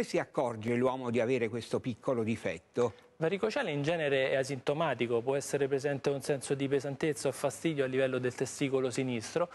Come si accorge l'uomo di avere questo piccolo difetto? Varicocele in genere è asintomatico, può essere presente un senso di pesantezza o fastidio a livello del testicolo sinistro.